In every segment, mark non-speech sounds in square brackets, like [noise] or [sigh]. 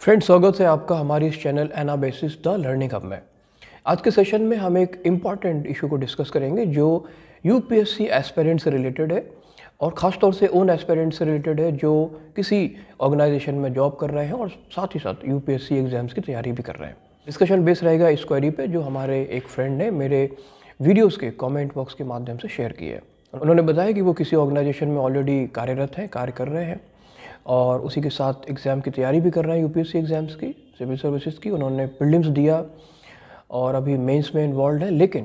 friends स्वागत है आपका हमारे इस चैनल एना बेसिस द लर्निंग हब में आज के सेशन में हम एक इम्पॉर्टेंट इशू को डिस्कस करेंगे जो U P S C aspirant से रिलेटेड है और ख़ास तौर से उन एस्पेरेंट से रिलेटेड है जो किसी ऑर्गेनाइजेशन में जॉब कर रहे हैं और साथ ही साथ U P S C exams की तैयारी भी कर रहे हैं डिस्कशन बेस रहेगा इस क्वेरी पे जो हमारे एक फ्रेंड ने मेरे वीडियोज़ के कॉमेंट बॉक्स के माध्यम से शेयर किए उन्होंने बताया कि वो किसी ऑर्गेनाइजेशन में ऑलरेडी कार्यरत हैं कार्य कर रहे हैं और उसी के साथ एग्ज़ाम की तैयारी भी कर रहे हैं यूपीएससी एग्ज़ाम्स की सिविल सर्विसेज की उन्होंने प्रिलिम्स दिया और अभी मेंस में इन्वॉल्व है लेकिन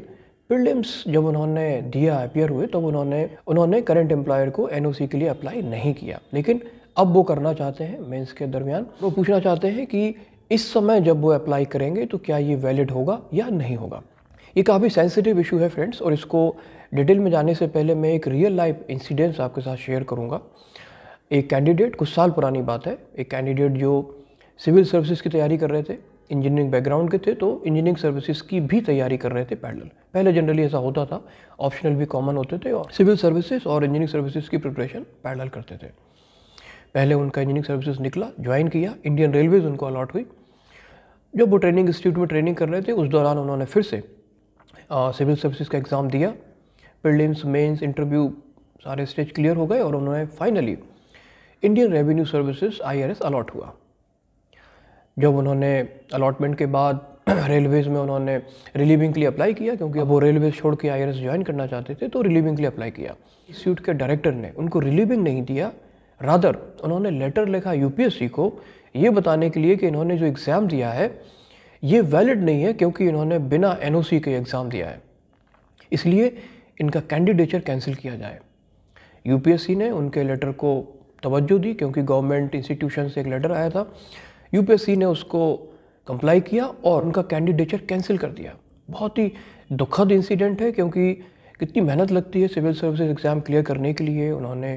प्रिलिम्स जब उन्होंने दिया अपियर हुए तब तो उन्होंने उन्होंने करंट एम्प्लॉयर को एन के लिए अप्लाई नहीं किया लेकिन अब वो करना चाहते हैं मेंस के दरमियान वो पूछना चाहते हैं कि इस समय जब वो अप्लाई करेंगे तो क्या ये वैलिड होगा या नहीं होगा ये काफ़ी सेंसिटिव इशू है फ्रेंड्स और इसको डिटेल में जाने से पहले मैं एक रियल लाइफ इंसिडेंस आपके साथ शेयर करूँगा एक कैंडिडेट कुछ साल पुरानी बात है एक कैंडिडेट जो सिविल सर्विसेज की तैयारी कर रहे थे इंजीनियरिंग बैकग्राउंड के थे तो इंजीनियरिंग सर्विसेज की भी तैयारी कर रहे थे पैरेलल पहले जनरली ऐसा होता था ऑप्शनल भी कॉमन होते थे और सिविल सर्विसेज और इंजीनियरिंग सर्विसेज की प्रिपरेशन पैरेलल करते थे पहले उनका इंजीनियरिंग सर्विसेज निकला ज्वाइन किया इंडियन रेलवेज़ उनको अलॉट हुई जब वो ट्रेनिंग इंस्टीट्यूट में ट्रेनिंग कर रहे थे उस दौरान उन्होंने फिर से सिविल सर्विसेज का एग्ज़ाम दिया प्रिलिम्स मेंस इंटरव्यू सारे स्टेज क्लियर हो गए और उन्होंने finally Indian revenue services IRS allot हुआ जब उन्होंने अलॉटमेंट के बाद रेलवेज़ [clears throat] में उन्होंने रिलीविंग के लिए अप्लाई किया क्योंकि अब वो रेलवेज छोड़ के आई ज्वाइन करना चाहते थे तो रिलीविंग के लिए अप्लाई किया इंस्टीट्यूट के डायरेक्टर ने उनको रिलीविंग नहीं दिया रादर उन्होंने लेटर लिखा यूपीएससी को ये बताने के लिए कि इन्होंने जो एग्ज़ाम दिया है ये वैलिड नहीं है क्योंकि इन्होंने बिना एन के एग्ज़ाम दिया है इसलिए इनका कैंडिडेचर कैंसिल किया जाए यूपीएससी ने उनके लेटर को तवज्जो दी क्योंकि गवर्नमेंट इंस्टीट्यूशन से एक लेटर आया था यूपीएससी ने उसको कंप्लाई किया और उनका कैंडिडेचर कैंसिल कर दिया बहुत ही दुखद इंसिडेंट है क्योंकि कितनी मेहनत लगती है सिविल सर्विसेज एग्ज़ाम क्लियर करने के लिए उन्होंने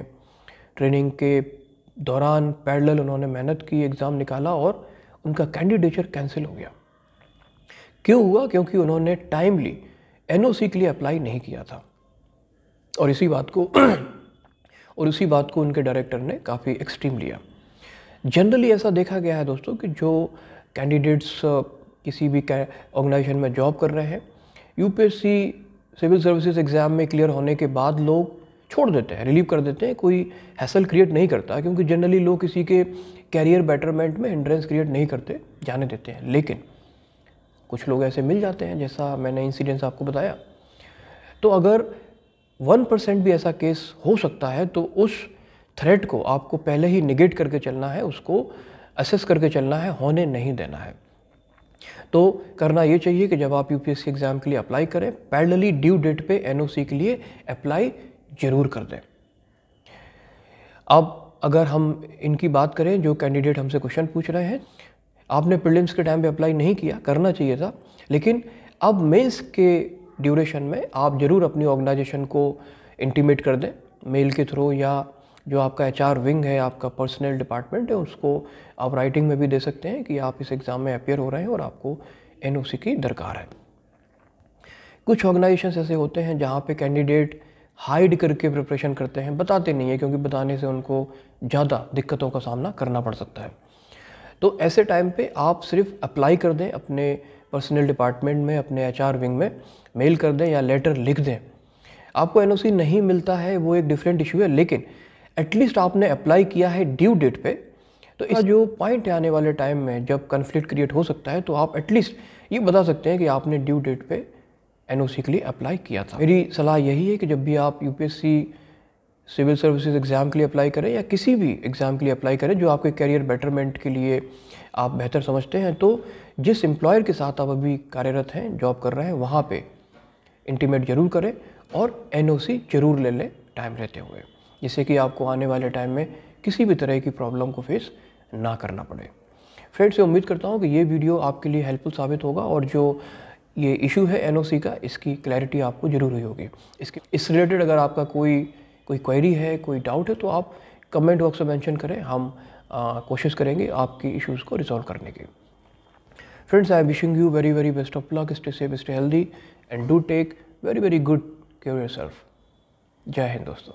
ट्रेनिंग के दौरान पैरल उन्होंने मेहनत की एग्ज़ाम निकाला और उनका कैंडिडेचर कैंसिल हो गया क्यों हुआ क्योंकि उन्होंने टाइमली एनओसी के लिए अप्लाई नहीं किया था और इसी बात को और उसी बात को उनके डायरेक्टर ने काफ़ी एक्सट्रीम लिया जनरली ऐसा देखा गया है दोस्तों कि जो कैंडिडेट्स किसी भी ऑर्गेनाइजेशन में जॉब कर रहे हैं यूपीएससी सिविल सर्विसेज एग्ज़ाम में क्लियर होने के बाद लोग छोड़ देते हैं रिलीव कर देते हैं कोई हैसल क्रिएट नहीं करता क्योंकि जनरली लोग किसी के कैरियर बेटरमेंट में एंट्रेंस क्रिएट नहीं करते जाने देते हैं लेकिन कुछ लोग ऐसे मिल जाते हैं जैसा मैंने इंसिडेंट्स आपको बताया तो अगर वन परसेंट भी ऐसा केस हो सकता है तो उस थ्रेट को आपको पहले ही निगेट करके चलना है उसको असेस करके चलना है होने नहीं देना है तो करना ये चाहिए कि जब आप यू यूपीएससी एग्ज़ाम के लिए अप्लाई करें पैरेलली ड्यू डेट पे एनओसी के लिए अप्लाई ज़रूर कर दें अब अगर हम इनकी बात करें जो कैंडिडेट हमसे क्वेश्चन पूछ रहे हैं आपने प्रिलिम्स के टाइम पे अप्लाई नहीं किया करना चाहिए था लेकिन अब मेंस के ड्यूरेशन में आप ज़रूर अपनी ऑर्गेनाइजेशन को इंटीमेट कर दें मेल के थ्रू या जो आपका एच विंग है आपका पर्सनल डिपार्टमेंट है उसको आप राइटिंग में भी दे सकते हैं कि आप इस एग्ज़ाम में अपेयर हो रहे हैं और आपको एन की दरकार है कुछ ऑर्गेनाइजेशन ऐसे होते हैं जहाँ पे कैंडिडेट हाइड करके प्रिपरेशन करते हैं बताते नहीं है क्योंकि बताने से उनको ज़्यादा दिक्कतों का सामना करना पड़ सकता है तो ऐसे टाइम पे आप सिर्फ अप्लाई कर दें अपने पर्सनल डिपार्टमेंट में अपने एच विंग में मेल कर दें या लेटर लिख दें आपको एन नहीं मिलता है वो एक डिफरेंट इशू है लेकिन एटलीस्ट आपने अप्लाई किया है ड्यू डेट पे तो इस जो पॉइंट है आने वाले टाइम में जब कन्फ्लिक्ट क्रिएट हो सकता है तो आप एटलीस्ट ये बता सकते हैं कि आपने ड्यू डेट पे एन के लिए अप्लाई किया था मेरी सलाह यही है कि जब भी आप यूपीएससी सिविल सर्विसेज एग्ज़ाम के लिए अप्लाई करें या किसी भी एग्ज़ाम के लिए अप्लाई करें जो आपके करियर बेटरमेंट के लिए आप बेहतर समझते हैं तो जिस एम्प्लॉयर के साथ आप अभी कार्यरत हैं जॉब कर रहे हैं वहाँ पे इंटीमेट ज़रूर करें और एन ज़रूर ले लें टाइम रहते हुए जिससे कि आपको आने वाले टाइम में किसी भी तरह की प्रॉब्लम को फेस ना करना पड़े फ्रेंड्स से उम्मीद करता हूँ कि ये वीडियो आपके लिए हेल्पफुल साबित होगा और जो ये इशू है एनओसी का इसकी क्लैरिटी आपको ज़रूर हुई होगी इसके इस रिलेटेड अगर आपका कोई कोई क्वेरी है कोई डाउट है तो आप कमेंट बॉक्स में मेंशन करें हम कोशिश करेंगे आपकी इश्यूज़ को रिजॉल्व करने की friends I wishing you very very best of luck stay safe stay healthy and do take very very good care yourself जय हिंद दोस्तों